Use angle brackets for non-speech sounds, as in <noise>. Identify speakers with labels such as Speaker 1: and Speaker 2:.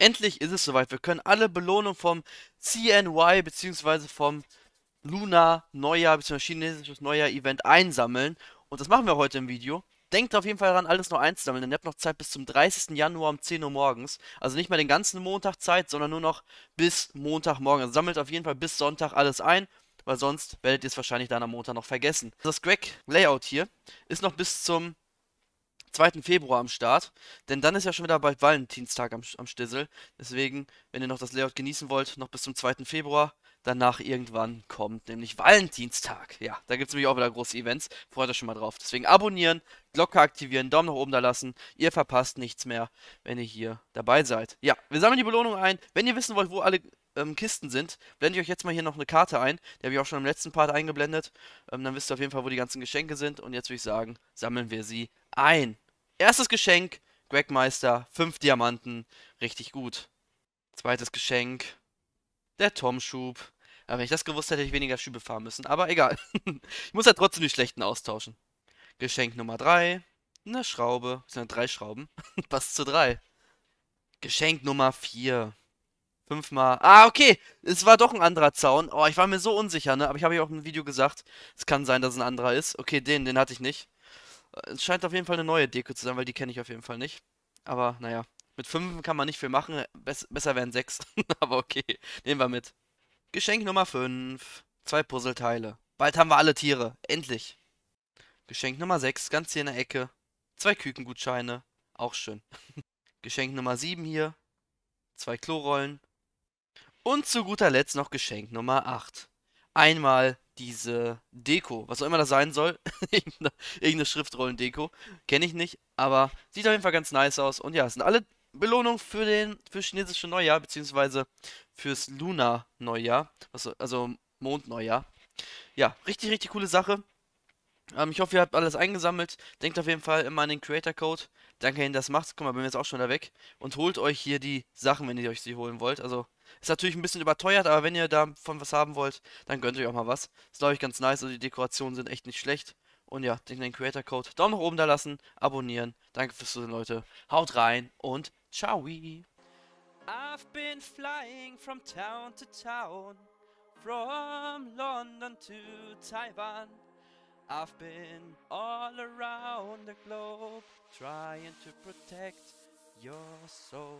Speaker 1: Endlich ist es soweit. Wir können alle Belohnungen vom CNY bzw. vom Luna Neujahr bzw. chinesisches Neujahr Event einsammeln. Und das machen wir heute im Video. Denkt auf jeden Fall daran, alles noch einzusammeln, denn ihr habt noch Zeit bis zum 30. Januar um 10 Uhr morgens. Also nicht mehr den ganzen Montag Zeit, sondern nur noch bis Montagmorgen. Also sammelt auf jeden Fall bis Sonntag alles ein, weil sonst werdet ihr es wahrscheinlich dann am Montag noch vergessen. Das Greg Layout hier ist noch bis zum 2. Februar am Start. Denn dann ist ja schon wieder bald Valentinstag am, am Stissel. Deswegen, wenn ihr noch das Layout genießen wollt, noch bis zum 2. Februar. Danach irgendwann kommt nämlich Valentinstag. Ja, da gibt es nämlich auch wieder große Events. Freut euch schon mal drauf. Deswegen abonnieren, Glocke aktivieren, Daumen nach oben da lassen. Ihr verpasst nichts mehr, wenn ihr hier dabei seid. Ja, wir sammeln die Belohnung ein. Wenn ihr wissen wollt, wo alle ähm, Kisten sind, blende ich euch jetzt mal hier noch eine Karte ein. Die habe ich auch schon im letzten Part eingeblendet. Ähm, dann wisst ihr auf jeden Fall, wo die ganzen Geschenke sind. Und jetzt würde ich sagen, sammeln wir sie ein. Erstes Geschenk, Greg Meister, 5 Diamanten, richtig gut. Zweites Geschenk, der Tom-Schub. Aber wenn ich das gewusst hätte, hätte ich weniger Schübe fahren müssen. Aber egal. <laughs> ich muss ja trotzdem die schlechten austauschen. Geschenk Nummer 3, eine Schraube. Das sind ja drei Schrauben. <laughs> Passt zu drei. Geschenk Nummer 4. Fünfmal. Ah, okay. Es war doch ein anderer Zaun. Oh, ich war mir so unsicher, ne? Aber ich habe ja auch im Video gesagt, es kann sein, dass es ein anderer ist. Okay, den, den hatte ich nicht. Es scheint auf jeden Fall eine neue Deko zu sein, weil die kenne ich auf jeden Fall nicht. Aber naja, mit 5 kann man nicht viel machen. Bess besser wären 6. <laughs> Aber okay, nehmen wir mit. Geschenk Nummer 5. Zwei Puzzleteile. Bald haben wir alle Tiere. Endlich. Geschenk Nummer 6, ganz hier in der Ecke. Zwei Kükengutscheine. Auch schön. <laughs> Geschenk Nummer 7 hier. Zwei Klorollen. Und zu guter Letzt noch Geschenk Nummer 8 einmal diese Deko, was auch immer das sein soll, <laughs> irgendeine, irgendeine Schriftrollendeko, kenne ich nicht, aber sieht auf jeden Fall ganz nice aus. Und ja, es sind alle Belohnungen für den für chinesische Neujahr beziehungsweise fürs Luna Neujahr, also Mondneujahr. Ja, richtig richtig coole Sache. Ähm, ich hoffe, ihr habt alles eingesammelt. Denkt auf jeden Fall immer an den Creator Code. Danke, dass das macht. Guck mal, bin jetzt auch schon da weg. Und holt euch hier die Sachen, wenn ihr euch sie holen wollt. Also, ist natürlich ein bisschen überteuert, aber wenn ihr davon was haben wollt, dann gönnt euch auch mal was. Ist, glaube ich, ganz nice. Also, die Dekorationen sind echt nicht schlecht. Und ja, denkt an den Creator Code. Daumen nach oben da lassen, abonnieren. Danke fürs Zusehen, Leute. Haut rein und ciao. I've been flying from town to town, from London to Taiwan. I've been all around the globe trying to protect your soul.